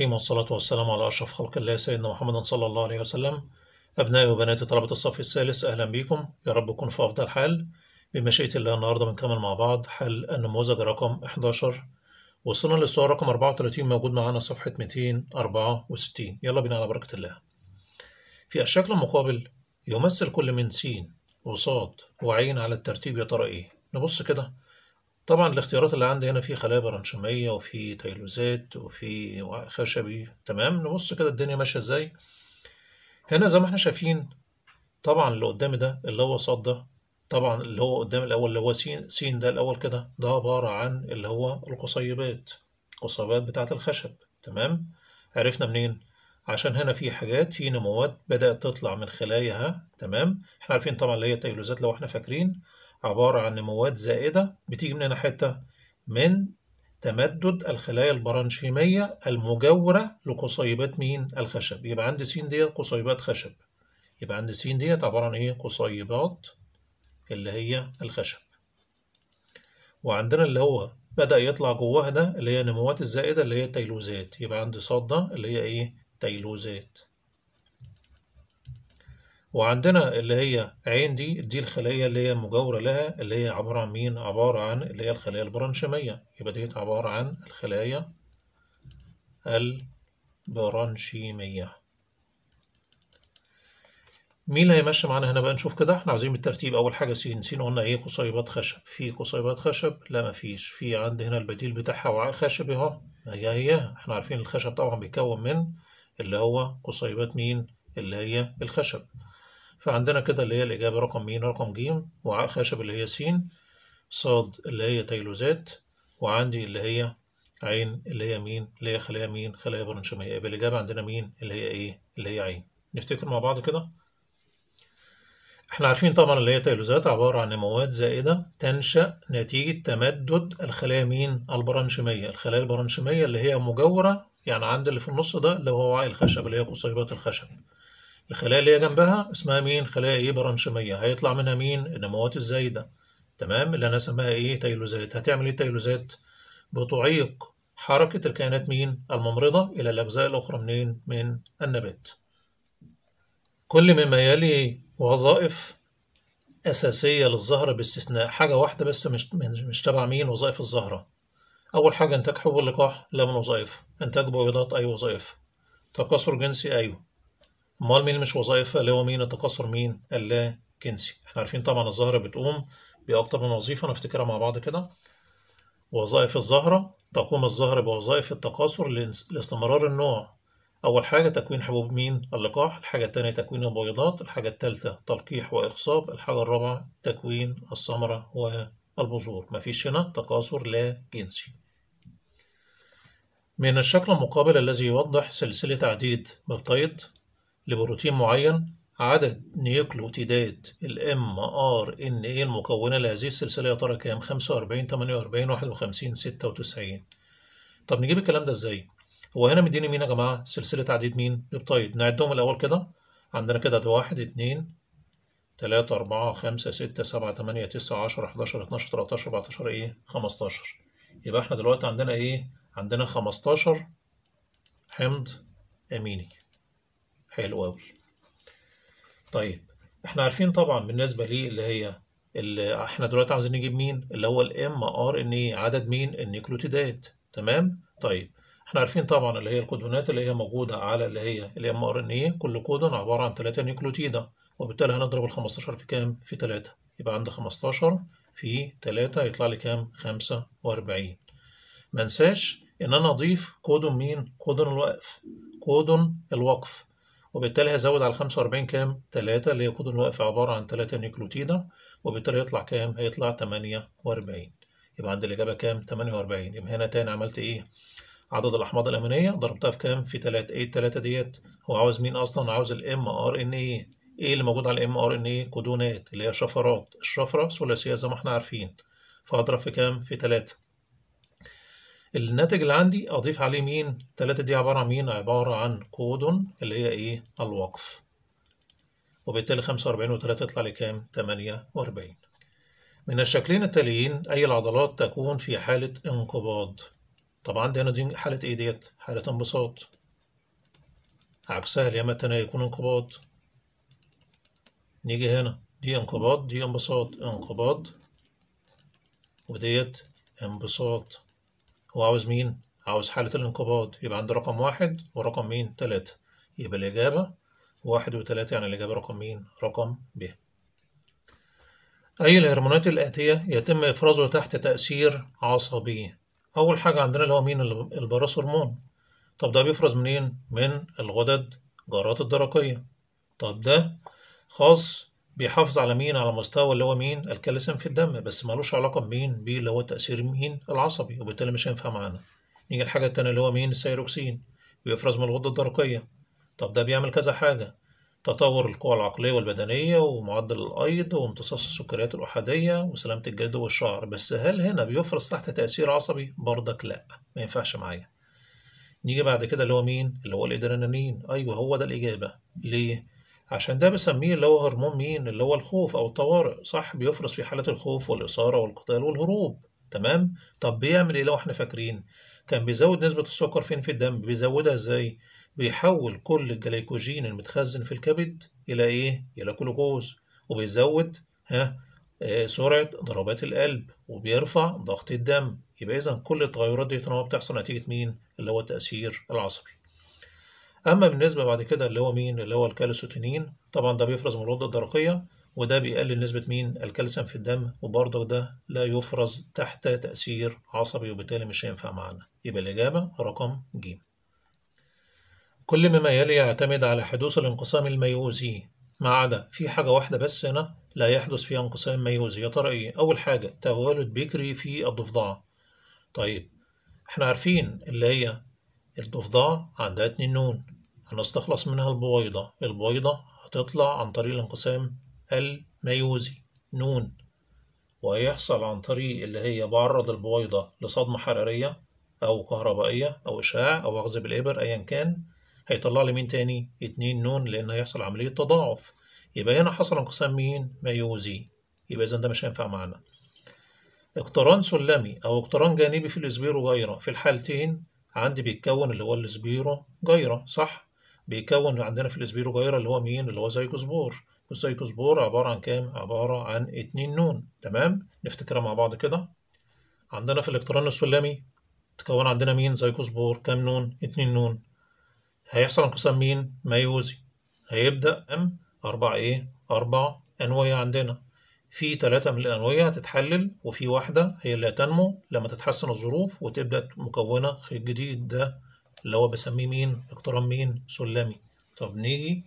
الرحيم والصلاة والسلام على أشرف خلق الله سيدنا محمد صلى الله عليه وسلم أبنائي وبناتي طلبة الصف الثالث أهلا بكم يا رب تكونوا في أفضل حال بمشيئة الله النهاردة بنكمل مع بعض حل النموذج رقم 11 وصلنا للسؤال رقم 34 موجود معانا صفحة 264 يلا بينا على بركة الله في الشكل المقابل يمثل كل من س وصاد وعين على الترتيب يا ترى إيه نبص كده طبعا الاختيارات اللي عندي هنا في خلايا برانشومية وفي تيلوزات وفي خشبي تمام نبص كده الدنيا ماشية ازاي هنا زي ما احنا شايفين طبعا اللي قدامي ده اللي هو صد ده طبعا اللي هو قدام الأول اللي هو سين سين ده الأول كده ده عبارة عن اللي هو القصيبات القصيبات بتاعة الخشب تمام عرفنا منين؟ عشان هنا في حاجات في نموات بدأت تطلع من خلاياها تمام احنا عارفين طبعا اللي هي التيلوزات لو احنا فاكرين عبارة عن نموات زائدة بتيجي من حتة من تمدد الخلايا البرانشيمية المجاورة لقصيبات مين؟ الخشب يبقى عندي س ديت قصيبات خشب يبقى عندي س ديت عبارة عن ايه؟ قصيبات اللي هي الخشب وعندنا اللي هو بدأ يطلع جواها ده اللي هي نموات الزائدة اللي هي التيلوزات يبقى عندي ص ده اللي هي ايه؟ تيلوزات وعندنا اللي هي عين دي دي الخلية اللي هي مجاورة لها اللي هي عبارة عن مين؟ عبارة عن اللي هي الخلايا البرانشيمية يبقى ديت عبارة عن الخلايا البرانشيمية مين اللي هيمشي معانا هنا بقى نشوف كده احنا عايزين بالترتيب اول حاجه س س قلنا ايه قصيبات خشب في قصيبات خشب لا مفيش في عند هنا البديل بتاعها وعاء خشب اهو هي هي احنا عارفين الخشب طبعا بيتكون من اللي هو قصيبات مين اللي هي الخشب فعندنا كده اللي هي الإجابة رقم مين رقم جيم وعاء خشب اللي هي سين صاد اللي هي تيلوزات وعندي اللي هي عين اللي هي مين اللي هي خلايا مين خلايا برنشمية يبقى الإجابة عندنا مين اللي هي إيه اللي هي عين نفتكر مع بعض كده احنا عارفين طبعا اللي هي تيلوزات عبارة عن مواد زائدة تنشأ نتيجة تمدد الخلايا مين البرانشمية الخلايا البرانشمية اللي هي مجاورة يعني عند اللي في النص ده اللي هو وعاء الخشب اللي هي قصيبات الخشب الخلايا اللي هي جنبها اسمها مين خلايا ايه برنشميه هيطلع منها مين النموات الزايده تمام اللي انا اسمها ايه تيلوزات هتعمل ايه التيلوزات بتعيق حركه الكائنات مين الممرضه الى الاجزاء الاخرى منين من النبات كل مما يلي وظائف اساسيه للزهره باستثناء حاجه واحده بس مش مش تبع مين وظائف الزهره اول حاجه انتاج حبوب اللقاح لا من وظائف، انتاج بويضات اي وظائف تكاثر جنسي ايوه امال مين مش وظائف اللي هو مين التكاثر مين اللا جنسي احنا عارفين طبعا الزهرة بتقوم بأكتر من وظيفة نفتكرها مع بعض كده وظائف الزهرة تقوم الزهرة بوظائف التكاثر لاستمرار النوع أول حاجة تكوين حبوب مين اللقاح الحاجة التانية تكوين البويضات الحاجة التالتة تلقيح وإخصاب الحاجة الرابعة تكوين الثمرة والبذور مفيش هنا تكاثر لا جنسي من الشكل المقابل الذي يوضح سلسلة عديد ببطيط لبروتين معين عدد نيوكلوتيدات ال mRNA المكونة لهذه السلسلة يا ترى كام؟ 45 48 51 96 طب نجيب الكلام ده ازاي؟ هو هنا مديني مين يا جماعة؟ سلسلة عديد مين؟ بيبتايد طيب، نعدهم الأول كده عندنا كده ده 1 2 3 4 5 6 7 8 9 10 11 12 13 14 ايه؟ 15 يبقى احنا دلوقتي عندنا ايه؟ عندنا 15 حمض أميني حلو قوي طيب احنا عارفين طبعا بالنسبه ليه اللي هي اللي احنا دلوقتي عاوزين نجيب مين اللي هو الام ار ان اي عدد مين النيكلوتيدات تمام طيب احنا عارفين طبعا اللي هي الكودونات اللي هي موجوده على اللي هي الام ار ان اي كل كودون عباره عن 3 نيكلوتيدا وبالتالي هنضرب ال 15 في كام في 3 يبقى عندي 15 في 3 يطلع لي كام 45 ما انساش ان انا اضيف كودون مين كودون الوقف كودون الوقف وبالتالي هزود على 45 كام 3 اللي هي كودون الوقف عبارة عن 3 نيكلوتيدا وبالتالي يطلع كام هيطلع 48 يبقى عندي الإجابة كام 48 يبقى هنا تاني عملت إيه عدد الأحماض الأمينية ضربتها في كام في 3 إيه التلاتة ديت هو عاوز مين أصلا عاوز الام ار ان ايه ايه اللي موجود على الام ار ان كودونات إيه؟ اللي هي شفرات الشفرة ثلاثية زي ما احنا عارفين فهضرب في كام في 3 الناتج اللي عندي اضيف عليه مين 3 دي عبارة عن مين عبارة عن كودون اللي هي ايه الوقف وبالتالي 45 وتلاتة يطلع لي كام 48 من الشكلين التاليين أي العضلات تكون في حالة انقباض طبعا عندي هنا دي حالة ايه ديت حالة انبساط عكسها اليمة التانية يكون انقباض نيجي هنا دي انقباض دي انبساط انقباض وديت انبساط هو عاوز مين؟ عاوز حالة الانقباض يبقى عنده رقم واحد ورقم مين؟ تلاتة يبقى الإجابة واحد وتلاتة يعني الإجابة رقم مين؟ رقم ب أي الهرمونات الآتية يتم إفرازه تحت تأثير عصبي أول حاجة عندنا اللي هو مين؟ البراس هرمون طب ده بيفرز منين؟ من الغدد جارات الدرقية طب ده خاص بيحافظ على مين على مستوى اللي هو مين الكالسيوم في الدم بس ملوش علاقه بمين بيه اللي هو تاثير مين العصبي وبالتالي مش هينفع معانا نيجي الحاجه التانية اللي هو مين السيروكسين بيفرز من الغده الدرقيه طب ده بيعمل كذا حاجه تطور القوى العقليه والبدنيه ومعدل الايض وامتصاص السكريات الاحاديه وسلامه الجلد والشعر بس هل هنا بيفرز تحت تاثير عصبي برضك لا ما ينفعش معايا نيجي بعد كده اللي هو مين اللي هو الادرينالين ايوه هو ده الاجابه ليه عشان ده بسميه اللي هو هرمون مين اللي هو الخوف او الطوارئ صح بيفرز في حالة الخوف والإثارة والقتال والهروب تمام طب بيعمل ايه لو احنا فاكرين كان بيزود نسبة السكر فين في الدم بيزودها ازاي بيحول كل الجليكوجين المتخزن في الكبد الى ايه الى جلوكوز وبيزود ها آه، سرعة ضربات القلب وبيرفع ضغط الدم يبقى إذا كل التغيرات دي بتحصل نتيجة مين؟ اللي هو التأثير العصبي. اما بالنسبه بعد كده اللي هو مين اللي هو الكالسوتينين طبعا ده بيفرز من الغده الدرقيه وده بيقلل نسبه مين الكالسيوم في الدم وبرضه ده لا يفرز تحت تاثير عصبي وبالتالي مش هينفع معانا يبقى الاجابه رقم ج كل مما يلي يعتمد على حدوث الانقسام الميوزي ما عدا في حاجه واحده بس هنا لا يحدث فيها انقسام ميوزي يا ترى ايه اول حاجه تولد بكري في الضفدعه طيب احنا عارفين اللي هي الضفدع عندها اتنين نون هنستخلص منها البويضة البويضة هتطلع عن طريق الانقسام الميوزي نون وهيحصل عن طريق اللي هي بعرض البويضة لصدمة حرارية أو كهربائية أو إشعاع أو أخذ بالإبر أيا كان هيطلع لي مين تاني؟ اتنين نون لأن هيحصل عملية تضاعف يبقى هنا حصل انقسام مين؟ ميوزي يبقى إذا ده مش هينفع معانا اقتران سلمي أو اقتران جانبي في غيره في الحالتين عندي بيتكون اللي هو الاسبيرو جايرا صح بيكون عندنا في الاسبيرو جايرا اللي هو مين اللي هو زيكوسبور والزيكوسبور عبارة عن كام عبارة عن اتنين نون تمام نفتكرها مع بعض كده عندنا في الاقتران السلمي تكون عندنا مين زيكوسبور كام نون اتنين نون هيحصل انقسام مين ميوزي هيبدأ أم أربع إيه أربع أنواع عندنا في ثلاثة من الأنوية هتتحلل وفي واحدة هي اللي هتنمو لما تتحسن الظروف وتبدأ مكونة خيط جديد ده اللي هو بسميه مين؟ اقتران مين؟ سلمي طب نيجي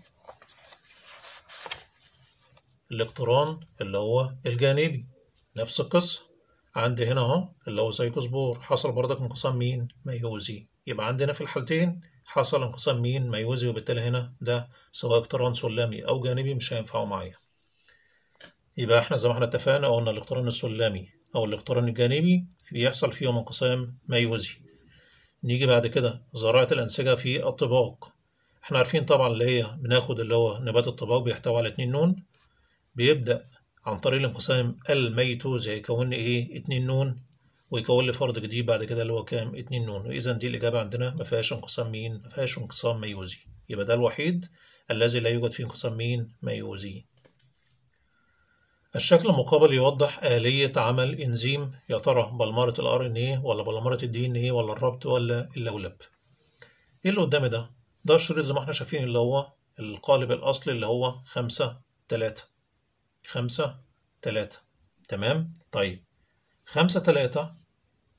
الاقتران اللي هو الجانبي نفس القصة عندي هنا اهو اللي هو زي كسبور حصل برضك انقسام مين؟ ميوزي يبقى عندنا في الحالتين حصل انقسام مين؟ ميوزي وبالتالي هنا ده سواء اقتران سلمي أو جانبي مش هينفعوا معايا يبقى احنا زي ما احنا اتفقنا قلنا الاقتران السلمي او الاقتران الجانبي بيحصل فيهم انقسام ميوزي نيجي بعد كده زراعة الأنسجة في الطباق احنا عارفين طبعا اللي هي بناخد اللي هو نبات الطباق بيحتوي على اتنين نون بيبدأ عن طريق الانقسام الميتوز هيكون لي ايه اتنين نون ويكون لي فرد جديد بعد كده اللي هو كام اتنين نون وإذا دي الإجابة عندنا ما فيهاش انقسام مين ما فيهاش انقسام ميوزي يبقى ده الوحيد الذي لا يوجد فيه انقسام مين ميوزي الشكل المقابل يوضح آلية عمل إنزيم يا ترى بلمرة الـ RNA ولا بلمرة الـ DNA ولا الربط ولا اللولب. إيه اللي قدامي ده؟ ده الشريط زي ما احنا شايفين اللي هو القالب الأصلي اللي هو خمسة تلاتة خمسة تلاتة تمام؟ طيب خمسة تلاتة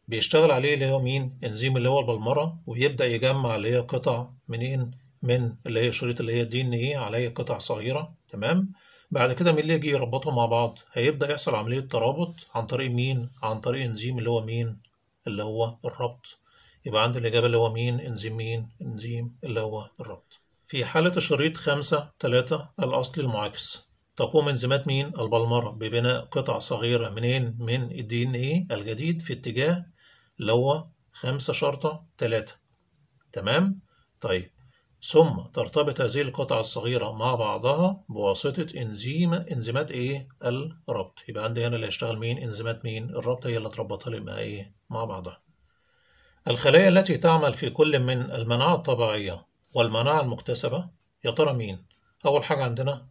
بيشتغل عليه اللي هو مين؟ إنزيم اللي هو البلمرة ويبدأ يجمع اللي هي قطع منين؟ من اللي هي شريط اللي هي الـ DNA على قطع صغيرة تمام؟ بعد كده مين اللي يجي يربطهم مع بعض هيبدأ يحصل عملية ترابط عن طريق مين عن طريق انزيم اللي هو مين اللي هو الربط يبقى عندي الإجابة اللي هو مين انزيم مين انزيم اللي هو الربط في حالة الشريط خمسة تلاتة الأصل المعاكس تقوم انزيمات مين البلمرة ببناء قطع صغيرة منين من الدي ان ايه الجديد في اتجاه اللي هو خمسة شرطة تلاتة تمام طيب ثم ترتبط هذه القطع الصغيرة مع بعضها بواسطة إنزيم إنزيمات إيه؟ الربط يبقى عندي هنا اللي هيشتغل مين؟ إنزيمات مين؟ الربط هي اللي تربطها لي مع إيه؟ مع بعضها الخلايا التي تعمل في كل من المناعة الطبيعية والمناعة المكتسبة يا ترى مين؟ أول حاجة عندنا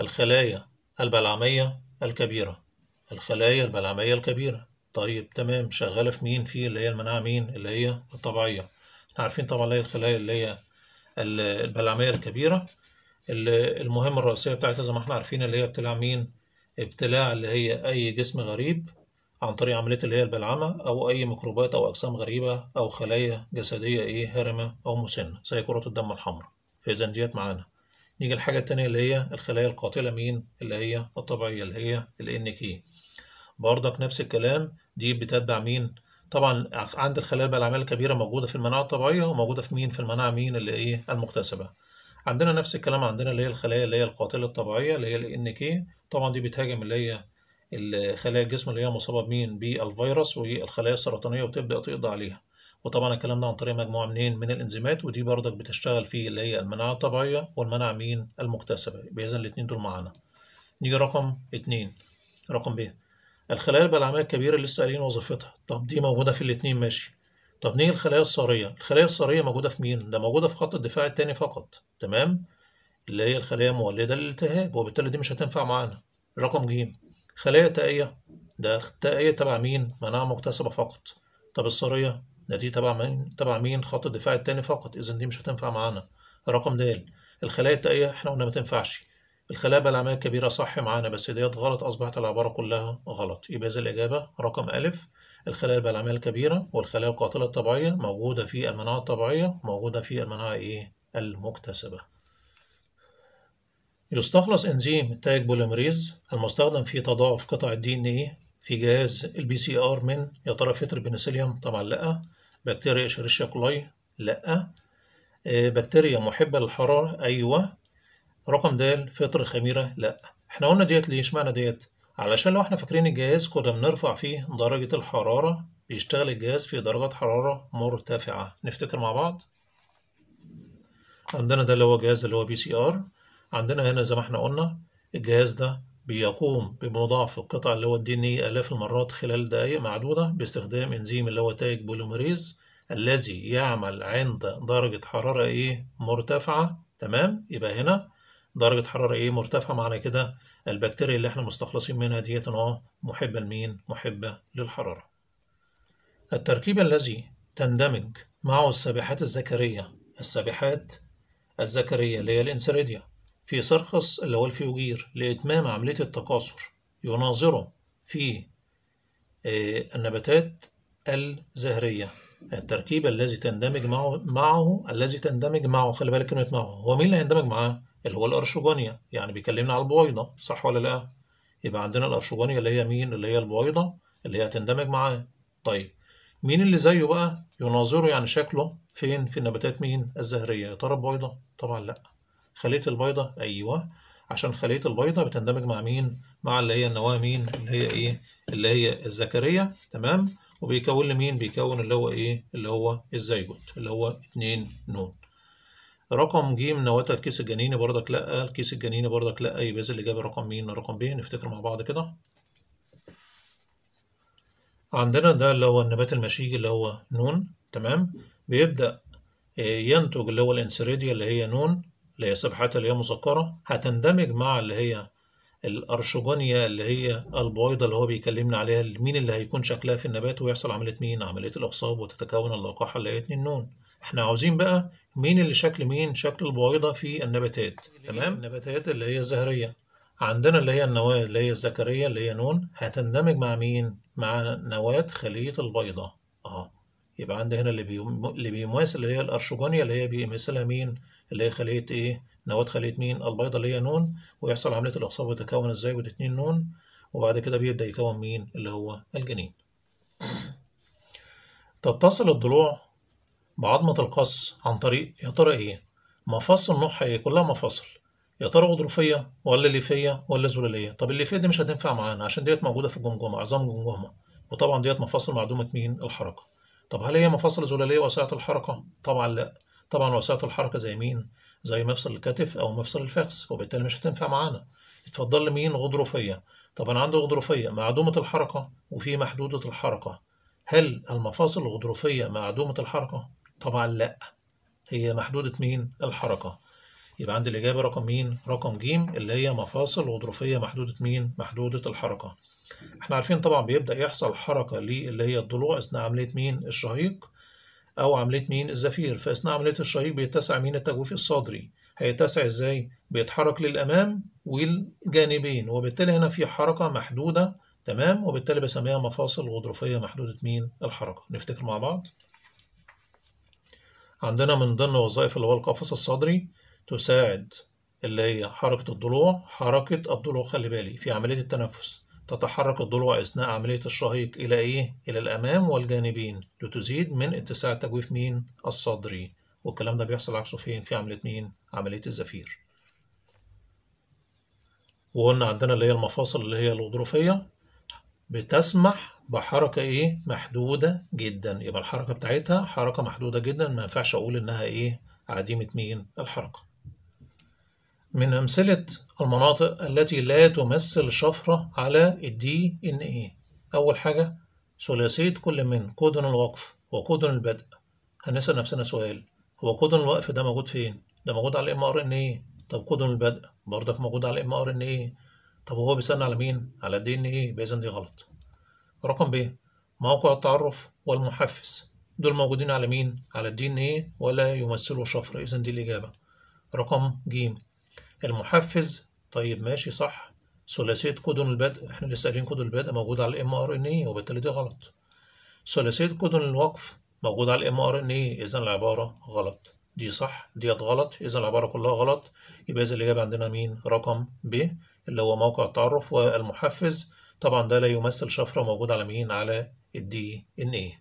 الخلايا البلعمية الكبيرة الخلايا البلعمية الكبيرة طيب تمام شغالة في مين؟ في اللي هي المناعة مين؟ اللي هي الطبيعية احنا عارفين طبعا اللي هي الخلايا اللي هي البلعمية الكبيرة المهمة الرئيسية بتاعتها زي ما احنا عارفين اللي هي ابتلاع مين ابتلاع اللي هي أي جسم غريب عن طريق عملية اللي هي البلعمة أو أي ميكروبات أو أجسام غريبة أو خلايا جسدية إيه هرمة أو مسنة زي كرات الدم الحمراء فإذا ديت معانا نيجي الحاجة التانية اللي هي الخلايا القاتلة مين اللي هي الطبيعية اللي هي ال NK برضك نفس الكلام دي بتتبع مين طبعا عند الخلايا الاعمال الكبيرة موجودة في المناعة الطبيعية وموجودة في مين في المناعة مين اللي ايه المكتسبة عندنا نفس الكلام عندنا اللي هي الخلايا اللي هي القاتلة الطبيعية اللي هي ال NK طبعا دي بتهاجم اللي هي الخلايا الجسم اللي هي مصابة بمين بالفيروس والخلايا السرطانية وتبدأ تقضي عليها وطبعا الكلام ده عن طريق مجموعة منين من الإنزيمات ودي برضك بتشتغل في اللي هي المناعة الطبيعية والمناعة مين المكتسبة بإذن الاثنين دول معانا نيجي رقم اتنين رقم ب الخلايا البلعمية الكبيرة اللي لسه قايلين وظيفتها طب دي موجودة في الاتنين ماشي طب نيجي الخلايا الصارية الخلايا الصارية موجودة في مين؟ ده موجودة في خط الدفاع التاني فقط تمام؟ اللي هي الخلايا مولدة للالتهاب وبالتالي دي مش هتنفع معانا رقم ج خلايا تائية ده تائية تبع مين؟ مناعة مكتسبة فقط طب الصارية ده دي تبع مين؟ تبع مين؟ خط الدفاع التاني فقط إذا دي مش هتنفع معانا رقم د الخلايا التائية احنا قلنا ما تنفعش الخلايا العمليه الكبيرة صح معانا بس ديت غلط أصبحت العبارة كلها غلط يبقى إذا الإجابة رقم ألف الخلايا البلعمية الكبيرة والخلايا القاتلة الطبيعية موجودة في المناعة الطبيعية موجودة في المناعة إيه المكتسبة يستخلص إنزيم تاج بوليمريز المستخدم في تضاعف قطع الدي إن إيه في جهاز البي سي آر من يا ترى فطر بنسيليوم طبعا لأ بكتيريا إشريشيا كولاي لأ آه، بكتيريا محبة للحرارة أيوة رقم د فطر خميرة لأ احنا قلنا ديت ليه اشمعنى ديت علشان لو احنا فاكرين الجهاز كنا بنرفع فيه درجة الحرارة بيشتغل الجهاز في درجات حرارة مرتفعة نفتكر مع بعض عندنا ده اللي هو جهاز اللي هو بي سي ار عندنا هنا زي ما احنا قلنا الجهاز ده بيقوم بمضاعف القطع اللي هو الدي ان اي آلاف المرات خلال دقائق معدودة باستخدام انزيم اللي هو تاج بوليمريز الذي يعمل عند درجة حرارة ايه مرتفعة تمام يبقى هنا درجة حرارة إيه مرتفعة معنى كده البكتيريا اللي إحنا مستخلصين منها ديت أهو محبة لمين؟ محبة للحرارة. التركيب الذي تندمج معه السابحات الذكرية السابحات الذكرية اللي هي الإنسريديا في سرخص اللي هو الفيوجير لإتمام عملية التكاثر يناظره في آه، النباتات الزهرية التركيب الذي تندمج معه معه الذي تندمج معه خلي بالك كلمة معه هو مين اللي هيندمج معاه؟ اللي هو الأرشوجانيا يعني بيكلمنا على البويضة صح ولا لأ؟ يبقى عندنا الأرشوجانيا اللي هي مين؟ اللي هي البويضة اللي هي هتندمج معاه طيب مين اللي زيه بقى؟ يناظره يعني شكله فين؟ في النباتات مين؟ الزهرية يا ترى البويضة؟ طبعا لأ خلية البيضة أيوه عشان خلية البيضة بتندمج مع مين؟ مع اللي هي النواة مين؟ اللي هي إيه؟ اللي هي الذكرية تمام؟ وبيكون لمين؟ بيكون اللي هو إيه؟ اللي هو الزيجوت اللي هو 2 نون رقم ج من نواة الكيس الجنيني بردك لا الكيس الجنيني بردك لا يبقى الاجابه رقم مين رقم ب نفتكر مع بعض كده عندنا ده اللي هو النبات المشيجي اللي هو نون تمام بيبدأ آه، ينتج اللي هو الانسريديا اللي هي نون اللي هي سبحات اللي هي مذكره هتندمج مع اللي هي الأرشجونيا اللي هي البويضة اللي هو بيكلمنا عليها مين اللي هيكون شكلها في النبات ويحصل عملية مين؟ عملية الإخصاب وتتكون اللقاحة اللي هي اتنين نون. احنا عاوزين بقى مين اللي شكل مين شكل البويضه في النباتات تمام النباتات اللي هي الزهريه عندنا اللي هي النواه اللي هي الزكريا اللي هي نون هتندمج مع مين مع نواه خليه البيضه اه يبقى عندي هنا اللي بيم... اللي بيماثل اللي هي الارشوجونيا اللي هي بيمثلها مين اللي هي خليه ايه نواه خليه مين البيضه اللي هي نون ويحصل عمليه الاخصاب وتكون الزيجوت 2 نون وبعد كده بيبدا يكون مين اللي هو الجنين تتصل الضلوع بعظمة القص عن طريق يا ترى إيه؟ مفاصل نوعها إيه؟ كلها مفاصل يا ترى غضروفية ولا ليفية ولا زلالية؟ طب الليفية دي مش هتنفع معانا عشان ديت موجودة في الجمجمة عظام الجمجمة وطبعا ديت مفاصل معدومة مين؟ الحركة طب هل هي مفاصل زلالية واسعة الحركة؟ طبعا لأ طبعا واسعة الحركة زي مين؟ زي مفصل الكتف أو مفصل الفخذ وبالتالي مش هتنفع معانا اتفضل لي مين؟ غضروفية طب أنا عندي غضروفية معدومة الحركة وفي محدودة الحركة هل المفاصل الغضروفية معدومة الحركة؟ طبعا لا هي محدودة مين؟ الحركة يبقى عندي الإجابة رقم مين؟ رقم ج اللي هي مفاصل غضروفية محدودة مين؟ محدودة الحركة احنا عارفين طبعا بيبدأ يحصل حركة اللي هي الضلوع أثناء عملية مين؟ الشهيق أو عملية مين؟ الزفير فأثناء عملية الشهيق بيتسع مين؟ التجويف الصدري هيتسع إزاي؟ بيتحرك للأمام والجانبين وبالتالي هنا في حركة محدودة تمام وبالتالي بسميها مفاصل غضروفية محدودة مين؟ الحركة نفتكر مع بعض عندنا من ضمن وظائف اللي هو القفص الصدري تساعد اللي هي حركة الضلوع حركة الضلوع خلي بالي في عملية التنفس تتحرك الضلوع أثناء عملية الشهيق إلى إيه؟ إلى الأمام والجانبين لتزيد من اتساع التجويف مين؟ الصدري والكلام ده بيحصل عكسه فين؟ في عملية مين؟ عملية الزفير وقلنا عندنا اللي هي المفاصل اللي هي الغضروفية بتسمح بحركة إيه محدودة جدا يبقى الحركة بتاعتها حركة محدودة جدا ما ينفعش أقول إنها إيه عديمة مين الحركة من أمثلة المناطق التي لا تمثل شفرة على الدي إن إيه أول حاجة ثلاثية كل من كودن الوقف وكودن البدء هنسأل نفسنا سؤال هو كودن الوقف ده موجود فين؟ ده موجود على الام ار ان ايه طب كودن البدء برضك موجود على الام ار ان ايه طب وهو بيسألنا على مين؟ على دي ان ايه بإذن دي غلط. رقم ب موقع التعرف والمحفز دول موجودين على مين؟ على الدي ان ايه ولا يمثلوا شفر إذا دي الإجابة. رقم ج المحفز طيب ماشي صح ثلاثية كودون البدء احنا لسه قايلين كودون البدء موجود على الام ار ان اي وبالتالي دي غلط. ثلاثية كودون الوقف موجود على الام ار ان اي إذا العبارة غلط. دي صح ديت غلط إذا العبارة كلها غلط يبقى إذا الإجابة عندنا مين؟ رقم ب اللي هو موقع التعرف والمحفز طبعا ده لا يمثل شفرة موجودة على مين على الدي ان اي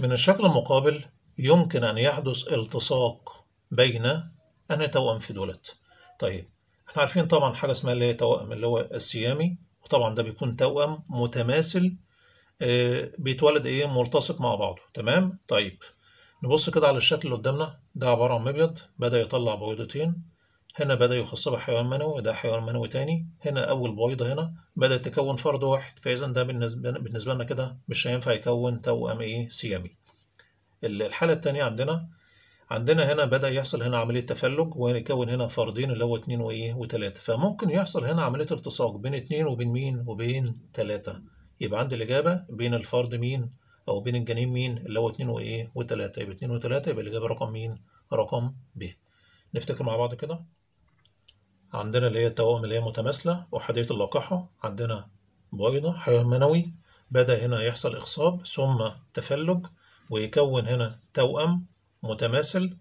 من الشكل المقابل يمكن أن يحدث التصاق بين انا توأم في دولت طيب احنا عارفين طبعا حاجة اسمها اللي هي توأم اللي هو السيامي وطبعا ده بيكون توأم متماثل آه بيتولد ايه ملتصق مع بعضه تمام طيب نبص كده على الشكل اللي قدامنا ده عبارة عن مبيض بدأ يطلع بويضتين هنا بدأ يخص حيوان منوي وده حيوان منوي تاني هنا أول بويضة هنا بدأ تكون فرد واحد فإذا ده بالنسبة, بالنسبة لنا كده مش هينفع يكون توأم إيه سيامي الحالة التانية عندنا عندنا هنا بدأ يحصل هنا عملية تفلج ويكون هنا فردين اللي هو اتنين وإيه وتلاتة فممكن يحصل هنا عملية التصاق بين اتنين وبين مين وبين تلاتة يبقى عندي الإجابة بين الفرد مين أو بين الجنين مين اللي هو اتنين وإيه وتلاتة يبقى اتنين وتلاتة يبقى الإجابة رقم مين رقم ب نفتكر مع بعض كده عندنا اللي هي التوائم اللي هي متماثلة أحادية اللقاحة عندنا بويضة حيوان منوي بدأ هنا يحصل إخصاب ثم تفلج ويكون هنا توأم متماثل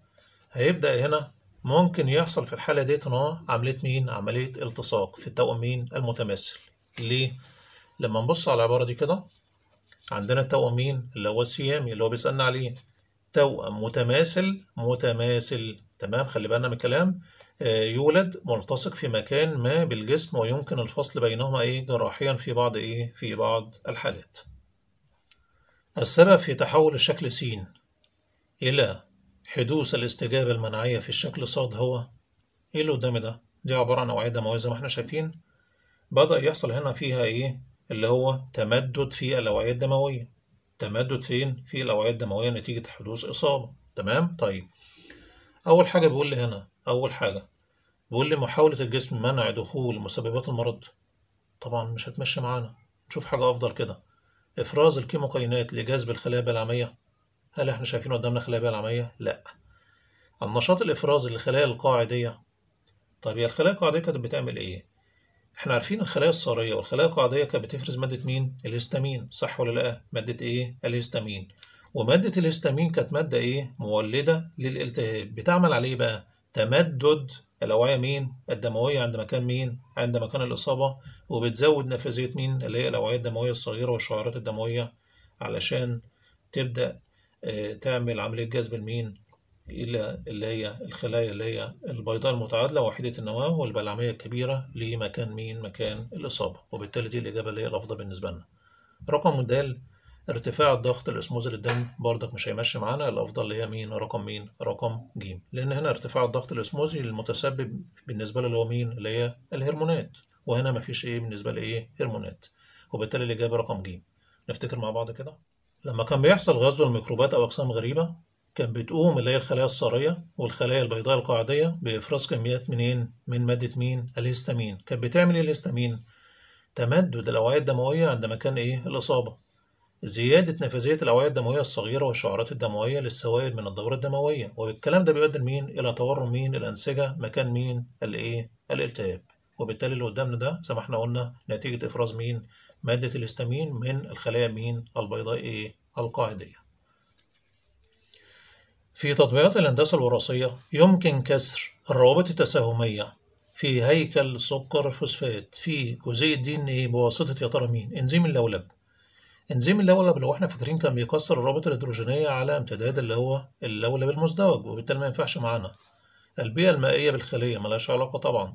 هيبدأ هنا ممكن يحصل في الحالة ديت إن عملية مين؟ عملية التصاق في التوأم مين؟ المتماثل ليه؟ لما نبص على العبارة دي كده عندنا التوأم مين؟ اللي هو السيامي اللي هو بيسألنا عليه توأم متماثل متماثل تمام خلي بالنا من الكلام آه، يولد ملتصق في مكان ما بالجسم ويمكن الفصل بينهما ايه جراحيا في بعض ايه في بعض الحالات السبب في تحول الشكل س الى حدوث الاستجابة المناعية في الشكل ص هو ايه اللي قدامي ده دي عبارة عن أوعية دموية زي ما احنا شايفين بدأ يحصل هنا فيها ايه اللي هو تمدد في الأوعية الدموية تمدد فين في الأوعية الدموية نتيجة حدوث إصابة تمام طيب أول حاجة بيقول لي هنا أول حاجة بيقول لي محاولة الجسم منع دخول مسببات المرض طبعا مش هتمشي معانا نشوف حاجة أفضل كده إفراز الكيموكاينات لجذب الخلايا البلعمية هل احنا شايفين قدامنا خلايا بلعمية؟ لأ النشاط الإفرازي للخلايا القاعدية طب هي الخلايا القاعدية كانت بتعمل إيه؟ احنا عارفين الخلايا الصارية والخلايا القاعدية كانت بتفرز مادة مين؟ الهستامين صح ولا لأ؟ مادة إيه؟ الهستامين ومادة الهستامين كانت مادة إيه؟ مولدة للالتهاب بتعمل عليه إيه بقى؟ تمدد الأوعية مين؟ الدموية عند مكان مين؟ عند مكان الإصابة وبتزود نفاذية مين؟ اللي هي الأوعية الدموية الصغيرة والشعيرات الدموية علشان تبدأ آه، تعمل عملية جذب المين؟ إلى اللي هي الخلايا اللي هي البيضاء المتعادلة وحدة النواة والبلعمية الكبيرة لمكان مين؟ مكان الإصابة وبالتالي دي الإجابة اللي هي الأفضل بالنسبة لنا. رقم د ارتفاع الضغط الاسموزي للدم بردك مش هيمشي معانا الافضل اللي هي مين رقم مين رقم ج لان هنا ارتفاع الضغط الاسموزي المتسبب بالنسبه له اللي هو مين اللي هي الهرمونات وهنا مفيش ايه بالنسبه لايه هرمونات وبالتالي الاجابه رقم ج نفتكر مع بعض كده لما كان بيحصل غزو الميكروبات او اجسام غريبه كان بتقوم اللي هي الخلايا الصاريه والخلايا البيضاء القاعديه بافراز كميات منين من ماده مين الهيستامين كانت بتعمل ايه الهيستامين تمدد الاوعيه الدمويه عندما كان ايه الاصابه زيادة نفاذية الأوعية الدموية الصغيرة والشعرات الدموية للسوائل من الدورة الدموية والكلام ده بيؤدي لمين إلى تورم مين الأنسجة مكان مين الإيه الالتهاب وبالتالي اللي قدامنا ده زي ما احنا قلنا نتيجة إفراز مين مادة الهستامين من الخلايا مين البيضاء إيه القاعدية في تطبيقات الهندسة الوراثية يمكن كسر الروابط التساهمية في هيكل سكر فوسفات في جزيء الدي ان ايه بواسطة يا ترى مين؟ انزيم اللولب انزيم اللولب لو احنا فاكرين كان بيكسر الرابطة الهيدروجينية على امتداد اللي هو اللولب المزدوج وبالتالي ما ينفعش معانا البيئة المائية بالخلية ملهاش علاقة طبعا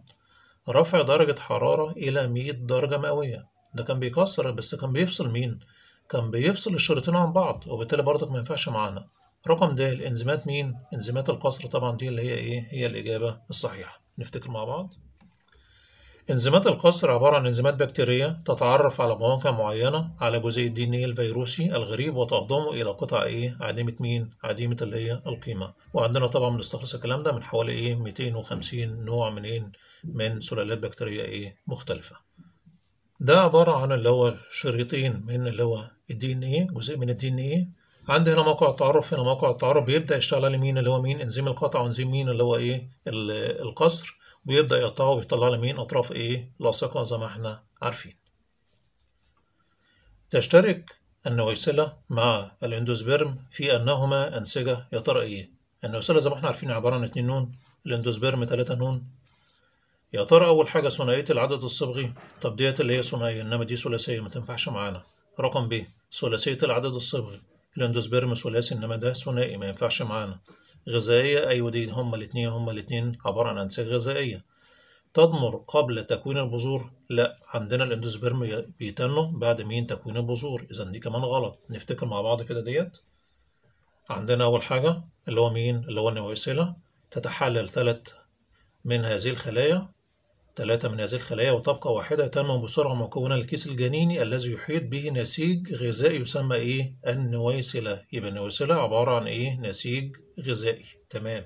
رفع درجة حرارة إلى مية درجة مئوية ده كان بيكسر بس كان بيفصل مين؟ كان بيفصل الشريطين عن بعض وبالتالي برضك ما ينفعش معانا رقم د الانزيمات مين؟ انزيمات القصر طبعا دي اللي هي ايه؟ هي الإجابة الصحيحة نفتكر مع بعض انزيمات القصر عبارة عن انزيمات بكتيرية تتعرف على مواقع معينة على جزيء الدي ان إيه الفيروسي الغريب وتهضمه إلى قطع إيه عديمة مين؟ عديمة اللي هي القيمة وعندنا طبعا بنستخلص الكلام ده من حوالي إيه 250 نوع منين إيه؟ من سلالات بكتيرية إيه مختلفة ده عبارة عن اللي هو شريطين من اللي هو الدي ان ايه جزء من الدي ان ايه عندي هنا موقع التعرف هنا موقع التعرف بيبدأ يشتغل على مين اللي هو مين انزيم القطع وانزيم مين اللي هو ايه القصر بيبدأ يقطعه ويطلع لي مين أطراف إيه لاصقة زي ما إحنا عارفين تشترك النويسلة مع الاندوسبرم في أنهما أنسجة يا ترى إيه؟ النويسلة زي ما إحنا عارفين عبارة عن اتنين نون الاندوسبرم تلاتة نون يا ترى أول حاجة ثنائية العدد الصبغي طب ديت اللي هي ثنائية إنما دي ثلاثية ما تنفعش معانا رقم ب ثلاثية العدد الصبغي الاندوسبرمس ثلاثي انما ده ثنائي ما ينفعش معانا غذائيه ايوه دي هما الاثنين هما الاثنين عباره عن انسجه غذائيه تضمر قبل تكوين البذور لا عندنا الاندوسبرم بيتنه بعد مين تكوين البذور اذا دي كمان غلط نفتكر مع بعض كده ديت عندنا اول حاجه اللي هو مين اللي هو النوايسيلا تتحلل ثلاث من هذه الخلايا ثلاثة من هذه الخلايا وطبقة واحدة تنمو بسرعة مكونة الكيس الجنيني الذي يحيط به نسيج غذائي يسمى إيه؟ النويسلة، يبقى النويسلة عبارة عن إيه؟ نسيج غذائي، تمام.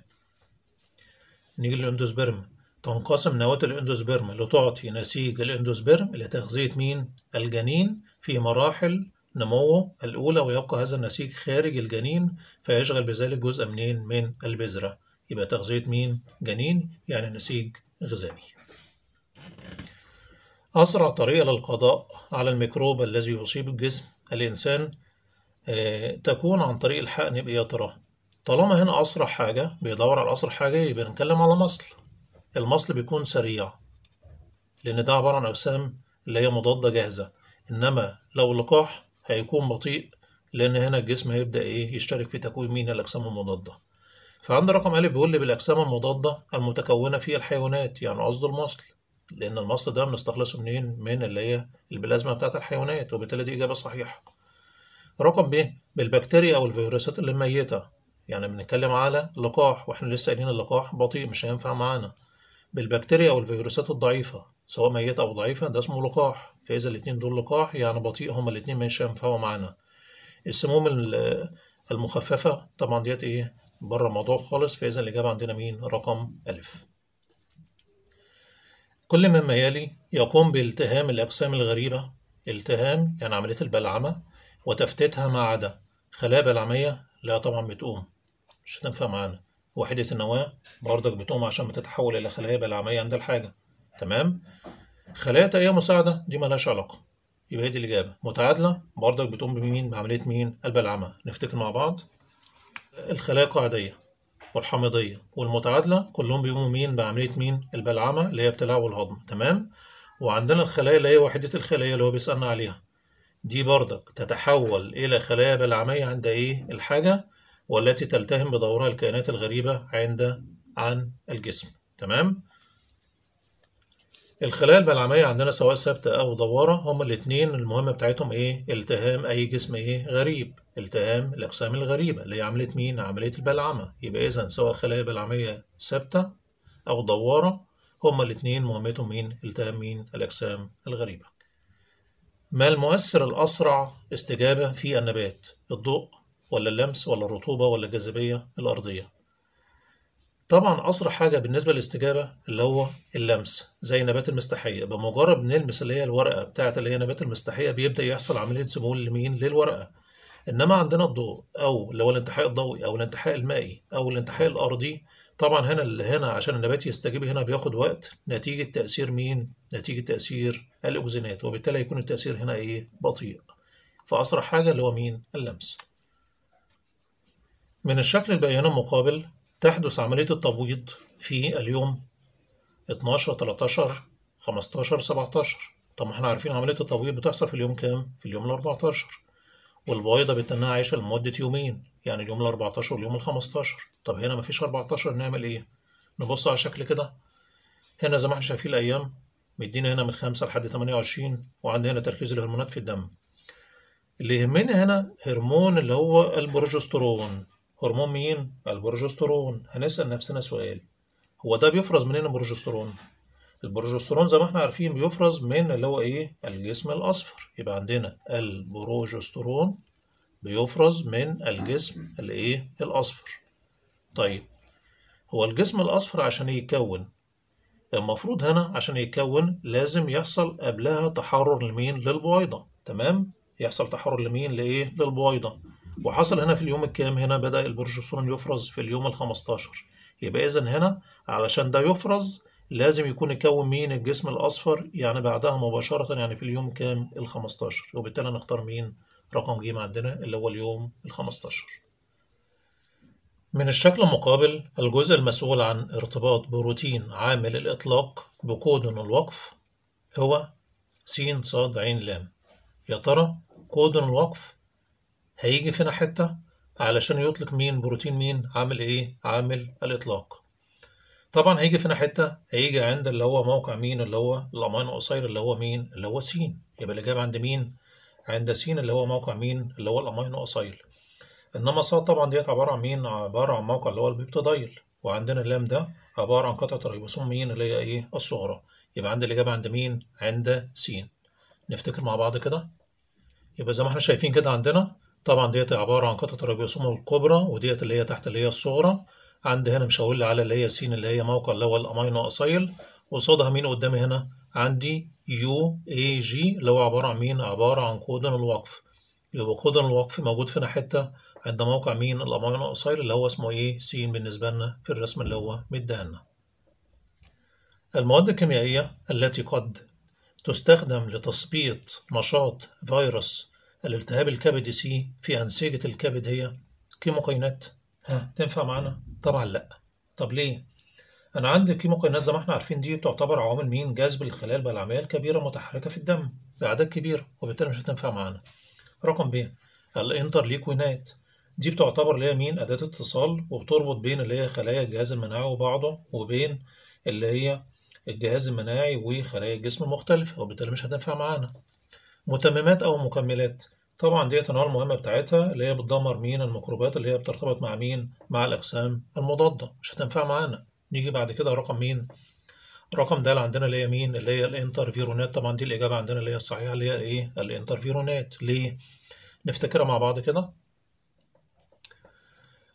نيجي للإندوسبرم، تنقسم نواة الإندوسبرم لتعطي نسيج الإندوسبرم لتغذية مين؟ الجنين في مراحل نموه الأولى ويبقى هذا النسيج خارج الجنين فيشغل بذلك جزء منين؟ من البذرة، يبقى تغذية مين؟ جنين يعني نسيج غذائي. أسرع طريقة للقضاء على الميكروب الذي يصيب الجسم الإنسان آه، تكون عن طريق الحقن ترى؟ طالما هنا أسرع حاجة بيدور على أسرع حاجة يبقى نتكلم على مصل المصل بيكون سريع لأن ده عبارة عن أجسام اللي هي مضادة جاهزة إنما لو اللقاح هيكون بطيء لأن هنا الجسم هيبدأ إيه يشترك في تكوين مين الأجسام المضادة فعند رقم أ بيقول لي بالأجسام المضادة المتكونة في الحيوانات يعني قصده المصل لان المصل ده بنستخلصه منين من اللي هي البلازما بتاعت الحيوانات وبالتالي دي اجابه صحيحه رقم ب بالبكتيريا او الفيروسات اللي ميته يعني بنتكلم على لقاح واحنا لسه قايلين اللقاح بطيء مش هينفع معانا بالبكتيريا او الفيروسات الضعيفه سواء ميته او ضعيفه ده اسمه لقاح فاذا الاتنين دول لقاح يعني بطيء هما الاتنين مش هينفعوا معانا السموم المخففه طبعا ديت ايه بره الموضوع خالص فاذا الاجابه عندنا مين رقم ا كل مما يلي يقوم بالتهام الأجسام الغريبة التهام يعني عملية البلعمة وتفتيتها ما عدا خلايا بلعمية لا طبعا بتقوم مش هتنفع معانا وحدة النواة برضك بتقوم عشان بتتحول إلى خلايا بلعمية عند الحاجة تمام خلايا تائية مساعدة دي ملهاش علاقة يبقى هي دي الإجابة متعادلة برضك بتقوم بمين بعملية مين البلعمة نفتكر مع بعض الخلايا قاعدية والحامضيه والمتعادله كلهم بيقوموا مين بعمليه مين البلعمه اللي هي ابتلاع والهضم تمام وعندنا الخلايا اللي هي وحده الخلايا اللي هو بيسالنا عليها دي بردك تتحول الى خلايا بلعميه عند ايه الحاجه والتي تلتهم بدورها الكائنات الغريبه عند عن الجسم تمام الخلايا البلعمية عندنا سواء ثابتة أو دوارة هما الاتنين المهمة بتاعتهم إيه؟ التهام أي جسم إيه؟ غريب التئام الأجسام الغريبة اللي هي عملية مين؟ عملية البلعمة يبقى إذا سواء خلايا بلعمية ثابتة أو دوارة هما الاتنين مهمتهم مين؟ التئام مين؟ الأجسام الغريبة ما المؤثر الأسرع استجابة في النبات؟ الضوء ولا اللمس ولا الرطوبة ولا الجاذبية الأرضية؟ طبعا أسرع حاجة بالنسبة للاستجابة اللي هو اللمس زي نبات المستحية بمجرد نلمس اللي هي الورقة بتاعة اللي هي نبات المستحية بيبدأ يحصل عملية سمول لمين؟ للورقة انما عندنا الضوء او اللي هو الانتحاء الضوئي او الانتحاء المائي او الانتحاء الارضي طبعا هنا هنا عشان النبات يستجيب هنا بياخد وقت نتيجه تاثير مين؟ نتيجه تاثير الاكسجينات وبالتالي يكون التاثير هنا ايه؟ بطيء. فاسرع حاجه اللي هو مين؟ اللمس. من الشكل البيان المقابل تحدث عمليه التبويض في اليوم 12 13 15 17 طب ما احنا عارفين عمليه التبويض بتحصل في اليوم كام؟ في اليوم ال 14 والبويضة بتنها عايشة لمدة يومين يعني اليوم ال 14 واليوم ال 15 طب هنا مفيش 14 نعمل إيه؟ نبص على الشكل كده هنا زي ما احنا شايفين الأيام مدينا هنا من 5 لحد 28 وعند هنا تركيز الهرمونات في الدم اللي يهمنا هنا هرمون اللي هو البروجسترون هرمون مين؟ البروجسترون هنسأل نفسنا سؤال هو ده بيفرز منين البروجسترون؟ البروجسترون زي ما احنا عارفين بيفرز من اللي هو ايه الجسم الاصفر يبقى عندنا البروجسترون بيفرز من الجسم الايه الاصفر طيب هو الجسم الاصفر عشان يتكون المفروض هنا عشان يتكون لازم يحصل قبلها تحرر لمين للبويضه تمام يحصل تحرر لمين لايه للبويضه وحصل هنا في اليوم الكام هنا بدا البروجسترون يفرز في اليوم ال15 يبقى اذا هنا علشان ده يفرز لازم يكون يكون مين الجسم الأصفر يعني بعدها مباشرة يعني في اليوم كام ال 15 وبالتالي هنختار مين رقم ج عندنا اللي هو اليوم ال 15 من الشكل المقابل الجزء المسؤول عن ارتباط بروتين عامل الإطلاق بكودون الوقف هو س ص ع ل يا ترى كودون الوقف هيجي فينا حتة علشان يطلق مين بروتين مين عامل ايه عامل الإطلاق طبعا هيجي فينا حته هيجي عند اللي هو موقع مين اللي هو الامين القصير اللي هو مين اللي هو س يبقى الاجابه عند مين عند س اللي هو موقع مين اللي هو الامين القصير انما ص طبعا ديت عباره عن مين عباره عن موقع اللي هو البيبتيدايل وعندنا اللام ده عباره عن قطعه الريبوسوم مين اللي هي ايه الصغرى يبقى عند الاجابه عند مين عند س نفتكر مع بعض كده يبقى زي ما احنا شايفين كده عندنا طبعا ديت عباره عن قطعه الريبوسوم الكبرى وديت اللي هي تحت اللي هي الصغرى عندي هنا مش هقول على اللي هي س اللي هي موقع اللي هو الامينو اسايل قصادها مين قدامي هنا عندي يو اي جي اللي هو عباره عن مين عباره عن كودن الوقف يبقى كودن الوقف موجود في حته عند موقع مين الامينو اسايل اللي هو اسمه ايه س بالنسبه لنا في الرسم اللي هو مديهالنا المواد الكيميائيه التي قد تستخدم لتثبيط نشاط فيروس الالتهاب الكبدي سي في أنسجة الكبد هي كيموكاينات ها تنفع معانا طبعا لا طب ليه انا عندي كيمو كيناز زي ما احنا عارفين دي تعتبر عوامل مين جذب الخلايا البلعميه الكبيره المتحركه في الدم باعداد كبيره وبالتالي مش هتنفع معانا رقم ب الانترليكوينات دي بتعتبر اللي هي مين اداه اتصال وبتربط بين اللي هي خلايا الجهاز المناعي وبعضه وبين اللي هي الجهاز المناعي وخلايا الجسم المختلفه وبالتالي مش هتنفع معانا متممات او مكملات طبعا دي انواع المهمه بتاعتها اللي هي بتدمر مين الميكروبات اللي هي بترتبط مع مين مع الاجسام المضاده مش هتنفع معانا نيجي بعد كده رقم مين رقم د عندنا اللي هي مين اللي هي الانترفيرونات طبعا دي الاجابه عندنا اللي هي الصحيحه اللي هي ايه الانترفيرونات ليه نفتكرها مع بعض كده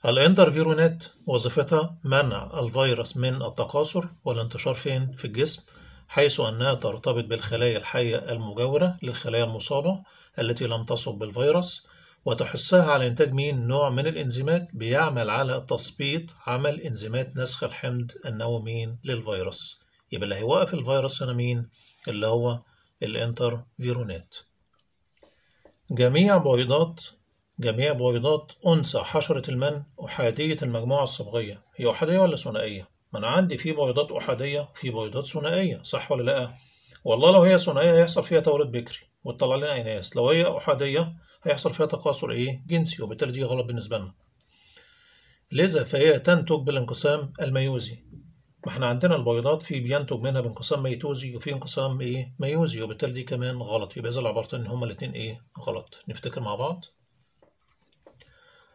الانترفيرونات وظيفتها منع الفيروس من التكاثر والانتشار فين في الجسم حيث أنها ترتبط بالخلايا الحية المجاورة للخلايا المصابة التي لم تصب بالفيروس وتحثها على إنتاج مين نوع من الإنزيمات بيعمل على تثبيط عمل إنزيمات نسخ الحمض مين للفيروس يبقى اللي هيوقف الفيروس هنا مين؟ اللي هو الانترفيرونات جميع بويضات جميع بويضات أنثى حشرة المن أحادية المجموعة الصبغية هي أحادية ولا ثنائية؟ ما انا عندي في بيضات احاديه وفي بيضات ثنائيه صح ولا لا والله لو هي ثنائيه هيحصل فيها تورد بكري وتطلع لنا اناث لو هي احاديه هيحصل فيها تقاصر ايه جنسي وبالتالي دي غلط بالنسبه لنا لذا فهي تنتج بالانقسام الميوزي ما احنا عندنا البيضات في بينتج منها بانقسام ميتوزي وفي انقسام ايه ميوزي وبالتالي دي كمان غلط يبقى اذا عبارتين ان هما الاتنين ايه غلط نفتكر مع بعض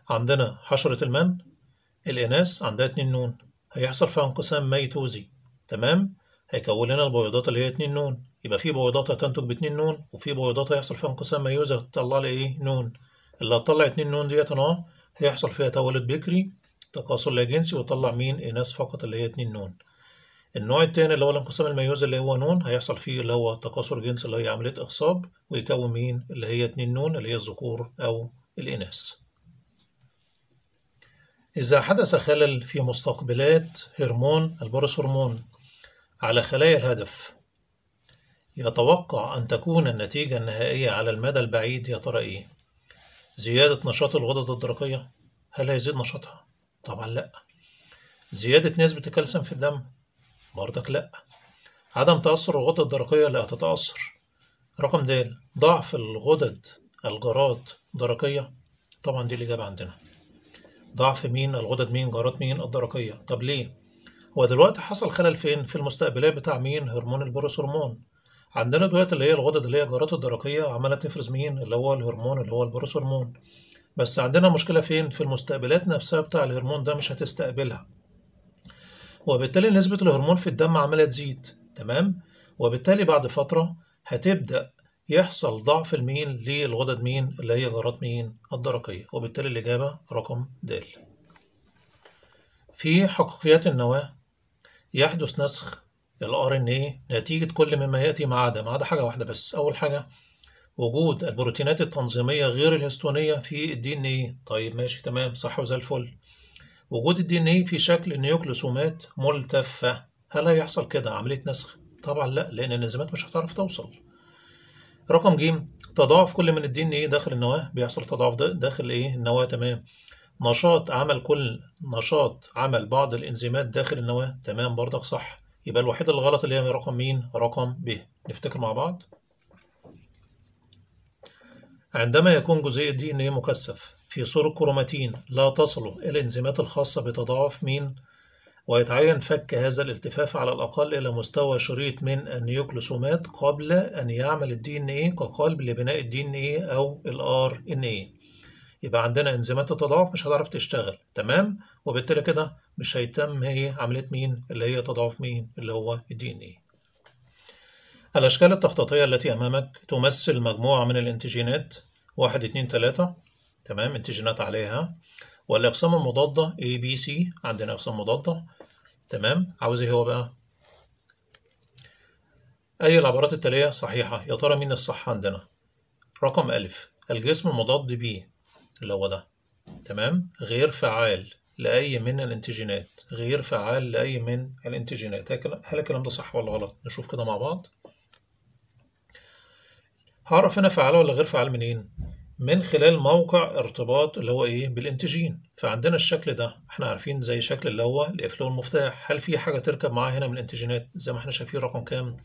عندنا حشرة المن الإناث عندها اتنين نون هيحصل في انقسام ميتوزي تمام هيكون لنا البويضات اللي هي 2 نون يبقى في بويضات هتنتج ب 2 نون وفي بويضات هيحصل فيها انقسام ميوزي هتطلع لي ايه نون اللي هتطلع 2 نون ديت انا هيحصل فيها تولد بكري تكاثر لا جنسي وتطلع مين اناث فقط اللي هي 2 نون النوع التاني اللي هو الانقسام الميوزي اللي هو نون هيحصل فيه اللي هو تقاصر جنس اللي هي عملية إخصاب ويكون مين اللي هي اتنين نون اللي هي الذكور أو الإناث إذا حدث خلل في مستقبلات هرمون البرس هرمون على خلايا الهدف يتوقع أن تكون النتيجة النهائية على المدى البعيد يا ترى إيه؟ زيادة نشاط الغدد الدرقية هل هيزيد نشاطها؟ طبعا لأ زيادة نسبة الكالسيوم في الدم برضك لأ عدم تأثر الغدة الدرقية لا تتأثر رقم د ضعف الغدد الجراد الدرقية طبعا دي الإجابة عندنا ضعف مين الغدد مين جارات مين الدرقية طب ليه هو دلوقتي حصل خلل فين في المستقبلات بتاع مين هرمون البروس هرمون عندنا دلوقتي اللي هي الغدد اللي هي جارات الدرقية عمالة تفرز مين اللي هو الهرمون اللي هو البروس هرمون بس عندنا مشكلة فين في المستقبلات نفسها بتاع الهرمون ده مش هتستقبلها وبالتالي نسبة الهرمون في الدم عمالة تزيد تمام وبالتالي بعد فترة هتبدأ يحصل ضعف المين للغدد مين اللي هي جرات مين الدرقية وبالتالي الإجابة رقم د في حقيقيات النواة يحدث نسخ ال RNA نتيجة كل مما يأتي ما عدا ما عدا حاجة واحدة بس أول حاجة وجود البروتينات التنظيمية غير الهستونية في الـ DNA طيب ماشي تمام صح وزي الفل وجود الـ DNA في شكل نيوكلوسومات ملتفة هل هيحصل كده عملية نسخ؟ طبعا لا لأن الانزيمات مش هتعرف توصل رقم ج تضاعف كل من الدي ان ايه داخل النواه بيحصل تضاعف داخل ايه النواه تمام نشاط عمل كل نشاط عمل بعض الانزيمات داخل النواه تمام برضك صح يبقى الوحيدة الغلط اللي هي رقم مين رقم ب نفتكر مع بعض عندما يكون جزيء الدي ان ايه مكثف في صور كروماتين لا تصل الانزيمات الخاصة بتضاعف مين ويتعين فك هذا الالتفاف على الأقل إلى مستوى شريط من النيوكلوسومات قبل أن يعمل الدي إن إيه كقلب لبناء الدي إن إيه أو الآر إن إيه يبقى عندنا انزيمات التضاعف مش هتعرف تشتغل تمام وبالتالي كده مش هيتم هي عمليه مين اللي هي تضاعف مين اللي هو الدي ان ايه الأشكال التخطيطية التي أمامك تمثل مجموعة من الانتجينات واحد اتنين تلاتة تمام انتجينات عليها والأقسام المضادة A B C عندنا أقسام مضادة تمام عاوز ايه هو بقى اي العبارات التاليه صحيحه يا ترى مين الصح عندنا رقم الف الجسم المضاد ب اللي هو ده تمام غير فعال لأي من الانتجينات غير فعال لأي من الانتجينات هل الكلام ده صح ولا غلط نشوف كده مع بعض هعرف هنا فعال ولا غير فعال منين من خلال موقع ارتباط اللي هو ايه بالانتجين فعندنا الشكل ده احنا عارفين زي شكل اللي هو القفل والمفتاح هل في حاجه تركب معاه هنا من الانتجينات زي ما احنا شايفين رقم كام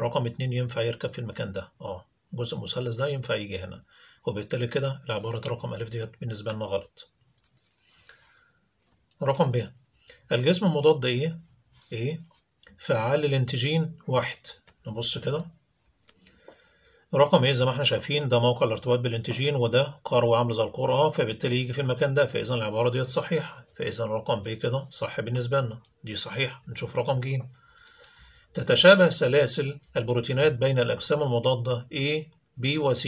رقم اتنين ينفع يركب في المكان ده اه جزء المثلث ده ينفع يجي هنا وبالتالي كده العباره رقم ا ديت بالنسبه لنا غلط رقم ب الجسم المضاد ايه ايه فعال الانتجين واحد نبص كده رقم ايه زي ما احنا شايفين ده موقع الارتباط بالانتجين وده قرو عامل زي القرعة فبالتالي يجي في المكان ده فاذا العبارة ديت صحيحة فاذا رقم ب كده صح بالنسبة لنا دي صحيحة نشوف رقم ج تتشابه سلاسل البروتينات بين الأجسام المضادة A B و C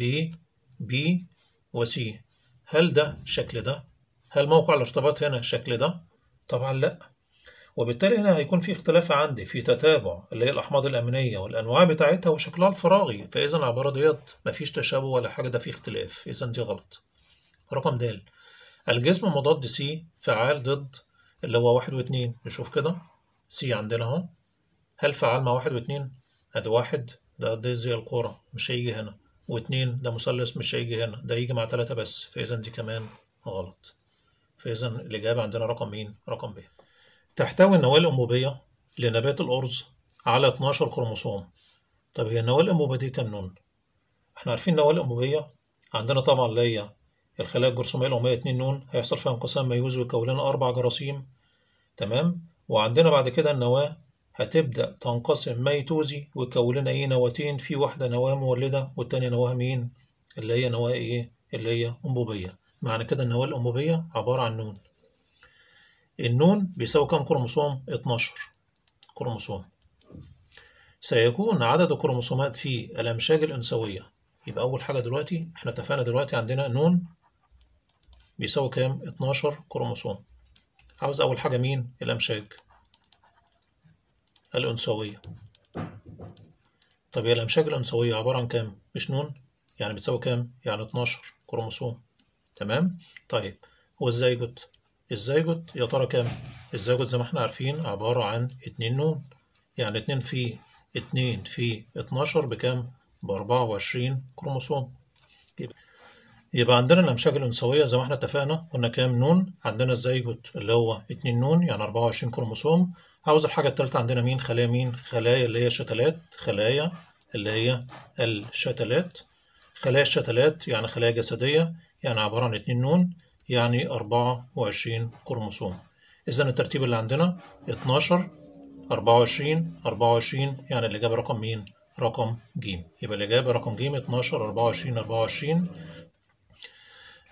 B B و C هل ده شكل ده؟ هل موقع الارتباط هنا شكل ده؟ طبعا لأ وبالتالي هنا هيكون في اختلاف عندي في تتابع اللي هي الأحماض الأمينية والأنواع بتاعتها وشكلها الفراغي فإذا العبارة ديت مفيش تشابه ولا حاجة ده في اختلاف إذا دي غلط رقم د الجسم مضاد سي فعال ضد اللي هو واحد واتنين نشوف كده سي عندنا اهو هل فعال مع واحد واتنين؟ ادي واحد ده دي زي الكورة مش هيجي هنا واتنين ده مثلث مش هيجي هنا ده يجي مع تلاتة بس فإذا دي كمان غلط فإذا الإجابة عندنا رقم مين؟ رقم ب تحتوي النواة الأنبوبية لنبات الأرز على 12 كروموسوم طب هي النواة الأنبوبية دي كام نون؟ احنا عارفين النواة الأنبوبية عندنا طبعا اللي هي الخلايا الجرثومية الأمية 2 نون هيحصل فيها انقسام ميوز ويكون لنا أربع جراثيم تمام وعندنا بعد كده النواة هتبدأ تنقسم ميتوزي ويكون لنا إيه نواتين في واحدة نواة مولدة والتانية نواة مين؟ اللي هي نواة إيه؟ اللي هي أنبوبية معنى كده النواة الأنبوبية عبارة عن نون النون بيساوي كام كروموسوم 12 كروموسوم سيكون عدد الكروموسومات في الأمشاج الأنثوية يبقى أول حاجة دلوقتي احنا اتفقنا دلوقتي عندنا نون بيساوي كام 12 كروموسوم عاوز أول حاجة مين الأمشاج الأنثوية طب هي الأمشاج الأنثوية عبارة عن كام مش نون يعني بتساوي كام يعني 12 كروموسوم تمام طيب هو ازاي جت الزيجوت يا ترى كام؟ الزيجوت زي ما احنا عارفين عبارة عن اتنين نون يعني اتنين في اتنين في اتناشر بكام؟ بأربعة وعشرين كروموسوم يبقى عندنا الأمشاج الأنثوية زي ما احنا اتفقنا قلنا كام نون عندنا الزيجوت اللي هو اتنين نون يعني أربعة وعشرين كروموسوم عاوز الحاجة التالتة عندنا مين خلايا مين خلايا اللي هي شتلات خلايا اللي هي الشتلات خلايا الشتلات يعني خلايا جسدية يعني عبارة عن اتنين نون يعني 24 كروموسوم إذا الترتيب اللي عندنا 12 24 24 يعني الإجابة رقم مين؟ رقم ج يبقى الإجابة رقم ج 12 24 24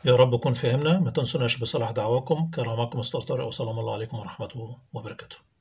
يا رب تكون فهمنا ما تنسوناش بصلاح دعواكم كرامكم استاذ وسلام الله عليكم ورحمته وبركاته